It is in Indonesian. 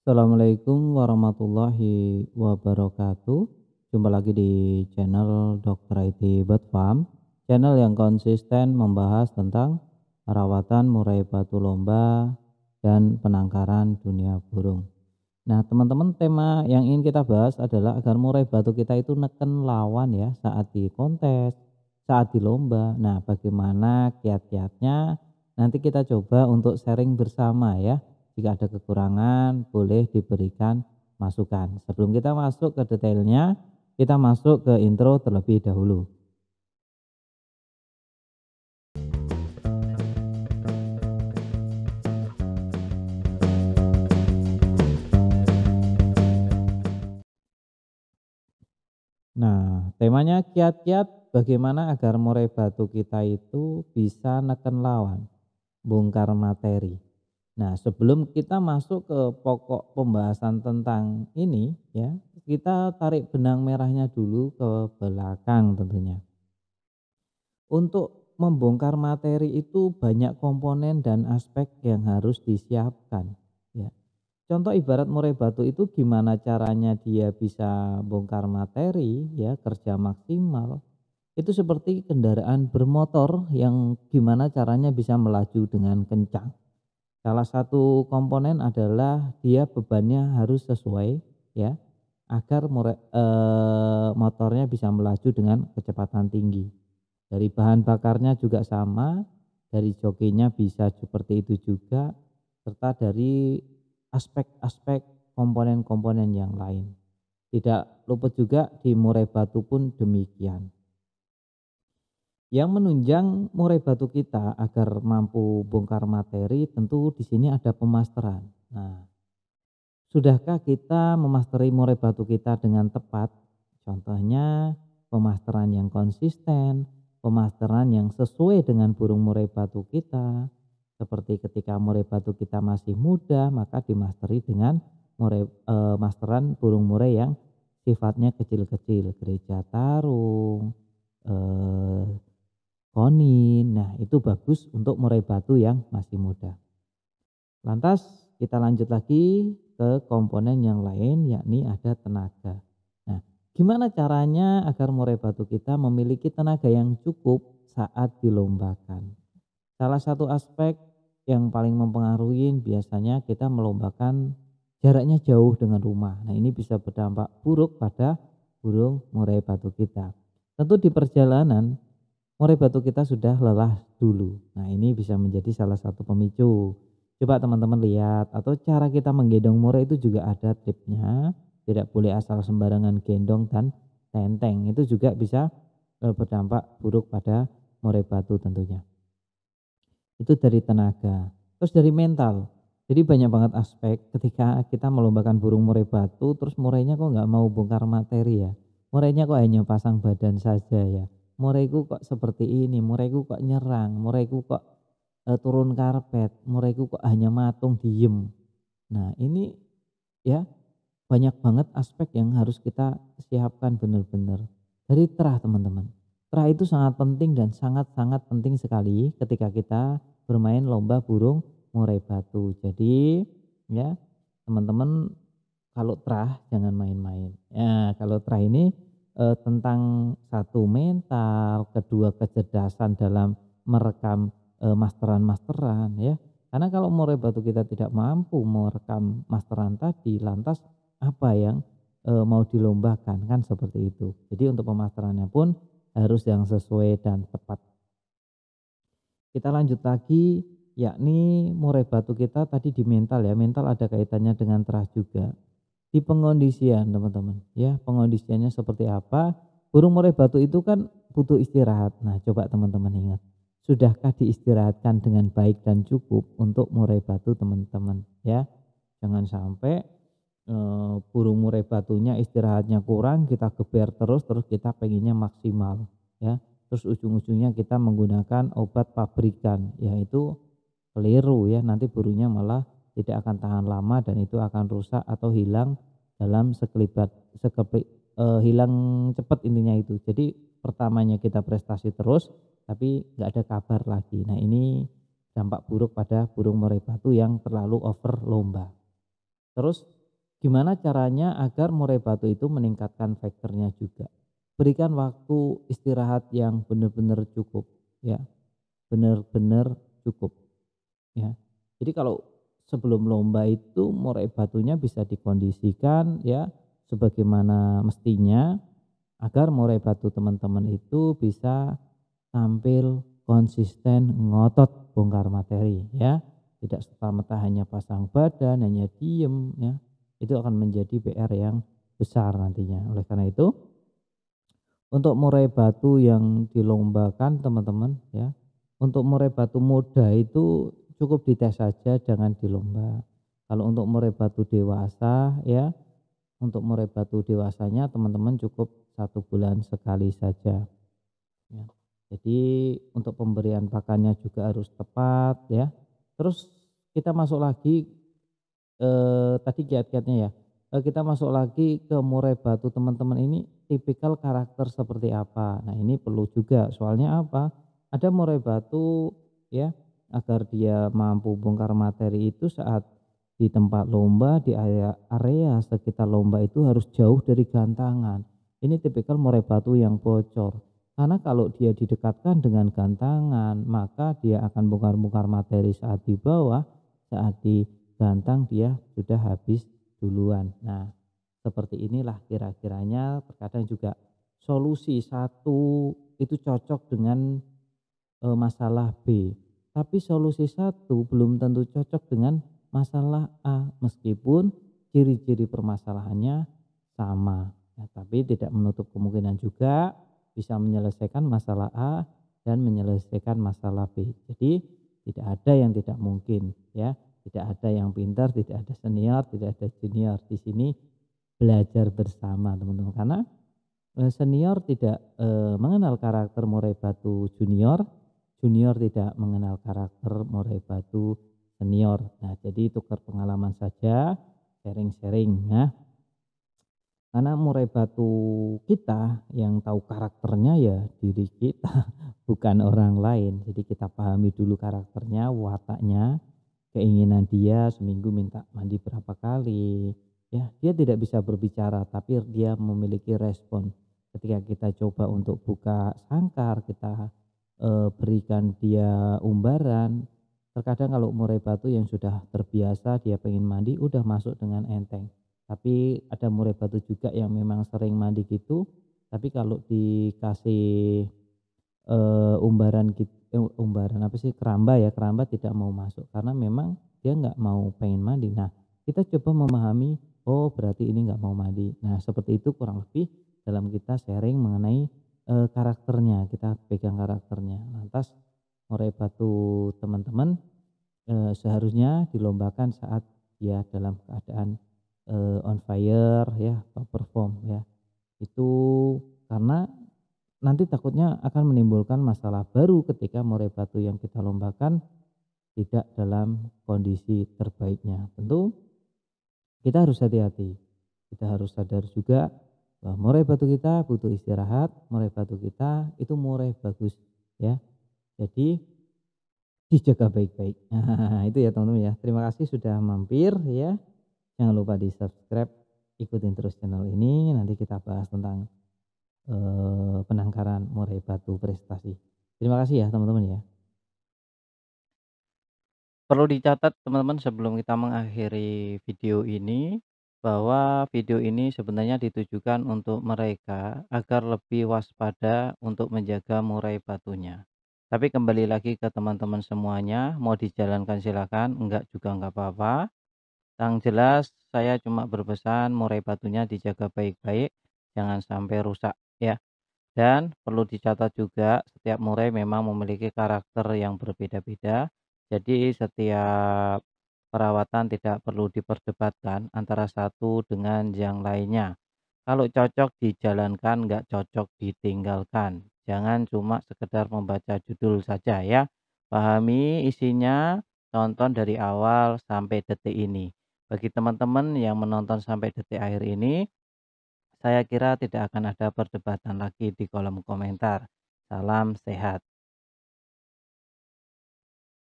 Assalamualaikum warahmatullahi wabarakatuh. Jumpa lagi di channel Dr. IT Farm channel yang konsisten membahas tentang perawatan murai batu lomba dan penangkaran dunia burung. Nah, teman-teman, tema yang ingin kita bahas adalah agar murai batu kita itu neken lawan ya saat di kontes, saat di lomba. Nah, bagaimana kiat-kiatnya? Nanti kita coba untuk sharing bersama ya jika ada kekurangan boleh diberikan masukan. Sebelum kita masuk ke detailnya, kita masuk ke intro terlebih dahulu. Nah, temanya kiat-kiat bagaimana agar murai batu kita itu bisa neken lawan, bongkar materi. Nah, sebelum kita masuk ke pokok pembahasan tentang ini ya, kita tarik benang merahnya dulu ke belakang tentunya. Untuk membongkar materi itu banyak komponen dan aspek yang harus disiapkan ya. Contoh ibarat murai batu itu gimana caranya dia bisa bongkar materi ya, kerja maksimal. Itu seperti kendaraan bermotor yang gimana caranya bisa melaju dengan kencang Salah satu komponen adalah dia bebannya harus sesuai ya agar more, e, motornya bisa melaju dengan kecepatan tinggi. Dari bahan bakarnya juga sama, dari jokinya bisa seperti itu juga, serta dari aspek-aspek komponen-komponen yang lain. Tidak luput juga di murai batu pun demikian yang menunjang murai batu kita agar mampu bongkar materi tentu di sini ada pemasteran. Nah, sudahkah kita memasteri murai batu kita dengan tepat? Contohnya pemasteran yang konsisten, pemasteran yang sesuai dengan burung murai batu kita. Seperti ketika murai batu kita masih muda, maka dimasteri dengan murai e, masteran burung murai yang sifatnya kecil-kecil, gereja tarung, eh, konin. Nah, itu bagus untuk murai batu yang masih muda. Lantas kita lanjut lagi ke komponen yang lain yakni ada tenaga. Nah, gimana caranya agar murai batu kita memiliki tenaga yang cukup saat dilombakan? Salah satu aspek yang paling mempengaruhi biasanya kita melombakan jaraknya jauh dengan rumah. Nah, ini bisa berdampak buruk pada burung murai batu kita. Tentu di perjalanan murai batu kita sudah lelah dulu. Nah ini bisa menjadi salah satu pemicu. Coba teman-teman lihat atau cara kita menggendong murai itu juga ada tipnya. Tidak boleh asal sembarangan gendong dan tenteng. Itu juga bisa e, berdampak buruk pada murai batu tentunya. Itu dari tenaga. Terus dari mental. Jadi banyak banget aspek ketika kita melombakan burung murai batu terus murainya kok nggak mau bongkar materi ya. Murainya kok hanya pasang badan saja ya mureku kok seperti ini, mureku kok nyerang, mureku kok e, turun karpet, mureku kok hanya matung diem. Nah ini ya banyak banget aspek yang harus kita siapkan benar-benar. Dari terah teman-teman. Terah itu sangat penting dan sangat-sangat penting sekali ketika kita bermain lomba burung murai batu. Jadi ya teman-teman kalau terah jangan main-main. Ya kalau terah ini eh, tentang satu mental, kedua kecerdasan dalam merekam eh, masteran-masteran ya. Karena kalau murai batu kita tidak mampu merekam masteran tadi, lantas apa yang e, mau dilombakan kan seperti itu. Jadi untuk pemasterannya pun harus yang sesuai dan tepat. Kita lanjut lagi yakni murai batu kita tadi di mental ya. Mental ada kaitannya dengan teras juga di pengondisian teman-teman ya pengondisiannya seperti apa burung murai batu itu kan butuh istirahat nah coba teman-teman ingat sudahkah diistirahatkan dengan baik dan cukup untuk murai batu teman-teman ya jangan sampai e, burung murai batunya istirahatnya kurang kita geber terus terus kita pengennya maksimal ya terus ujung-ujungnya kita menggunakan obat pabrikan yaitu keliru ya nanti burungnya malah tidak akan tahan lama dan itu akan rusak atau hilang dalam sekelibat sekepik eh, hilang cepat intinya itu. Jadi pertamanya kita prestasi terus tapi nggak ada kabar lagi. Nah ini dampak buruk pada burung murai batu yang terlalu over lomba. Terus gimana caranya agar murai batu itu meningkatkan faktornya juga? Berikan waktu istirahat yang benar-benar cukup ya. Benar-benar cukup ya. Jadi kalau sebelum lomba itu murai batunya bisa dikondisikan ya sebagaimana mestinya agar murai batu teman-teman itu bisa tampil konsisten ngotot bongkar materi ya tidak serta-merta hanya pasang badan hanya diem ya itu akan menjadi PR yang besar nantinya oleh karena itu untuk murai batu yang dilombakan teman-teman ya untuk murai batu muda itu cukup dites saja jangan di lomba. Kalau untuk murai batu dewasa ya, untuk murai batu dewasanya teman-teman cukup satu bulan sekali saja. Ya. Jadi untuk pemberian pakannya juga harus tepat ya. Terus kita masuk lagi eh, tadi kiat-kiatnya ya. Eh, kita masuk lagi ke murai batu teman-teman ini tipikal karakter seperti apa. Nah ini perlu juga soalnya apa? Ada murai batu ya agar dia mampu bongkar materi itu saat di tempat lomba di area, area sekitar lomba itu harus jauh dari gantangan. Ini tipikal murai batu yang bocor. Karena kalau dia didekatkan dengan gantangan, maka dia akan bongkar-bongkar materi saat di bawah, saat di gantang dia sudah habis duluan. Nah, seperti inilah kira-kiranya terkadang juga solusi satu itu cocok dengan e, masalah B tapi solusi satu belum tentu cocok dengan masalah A meskipun ciri-ciri permasalahannya sama. Ya, tapi tidak menutup kemungkinan juga bisa menyelesaikan masalah A dan menyelesaikan masalah B. Jadi tidak ada yang tidak mungkin ya. Tidak ada yang pintar, tidak ada senior, tidak ada junior. Di sini belajar bersama teman-teman karena eh, senior tidak e, mengenal karakter murai batu junior junior tidak mengenal karakter murai batu senior. Nah, jadi tukar pengalaman saja, sharing-sharing ya. Karena murai batu kita yang tahu karakternya ya diri kita, bukan orang lain. Jadi kita pahami dulu karakternya, wataknya, keinginan dia seminggu minta mandi berapa kali. Ya, dia tidak bisa berbicara tapi dia memiliki respon. Ketika kita coba untuk buka sangkar, kita e, berikan dia umbaran. Terkadang kalau murai batu yang sudah terbiasa dia pengen mandi udah masuk dengan enteng. Tapi ada murai batu juga yang memang sering mandi gitu. Tapi kalau dikasih e, umbaran gitu, eh, umbaran apa sih keramba ya keramba tidak mau masuk karena memang dia nggak mau pengen mandi. Nah kita coba memahami oh berarti ini nggak mau mandi. Nah seperti itu kurang lebih dalam kita sharing mengenai e, karakternya, kita pegang karakternya. Lantas murai batu teman-teman e, seharusnya dilombakan saat ya dalam keadaan e, on fire ya atau perform ya. Itu karena nanti takutnya akan menimbulkan masalah baru ketika murai batu yang kita lombakan tidak dalam kondisi terbaiknya. Tentu kita harus hati-hati. Kita harus sadar juga Wah, murai batu kita butuh istirahat, murai batu kita itu murai bagus ya. Jadi dijaga baik-baik. Nah, itu ya teman-teman ya. Terima kasih sudah mampir ya. Jangan lupa di subscribe, ikutin terus channel ini. Nanti kita bahas tentang eh, penangkaran murai batu prestasi. Terima kasih ya teman-teman ya perlu dicatat teman-teman sebelum kita mengakhiri video ini bahwa video ini sebenarnya ditujukan untuk mereka agar lebih waspada untuk menjaga murai batunya. Tapi kembali lagi ke teman-teman semuanya, mau dijalankan silakan, enggak juga enggak apa-apa. Yang jelas saya cuma berpesan murai batunya dijaga baik-baik, jangan sampai rusak ya. Dan perlu dicatat juga setiap murai memang memiliki karakter yang berbeda-beda. Jadi setiap Perawatan tidak perlu diperdebatkan antara satu dengan yang lainnya. Kalau cocok dijalankan, nggak cocok ditinggalkan. Jangan cuma sekedar membaca judul saja ya. Pahami isinya, tonton dari awal sampai detik ini. Bagi teman-teman yang menonton sampai detik akhir ini, saya kira tidak akan ada perdebatan lagi di kolom komentar. Salam sehat.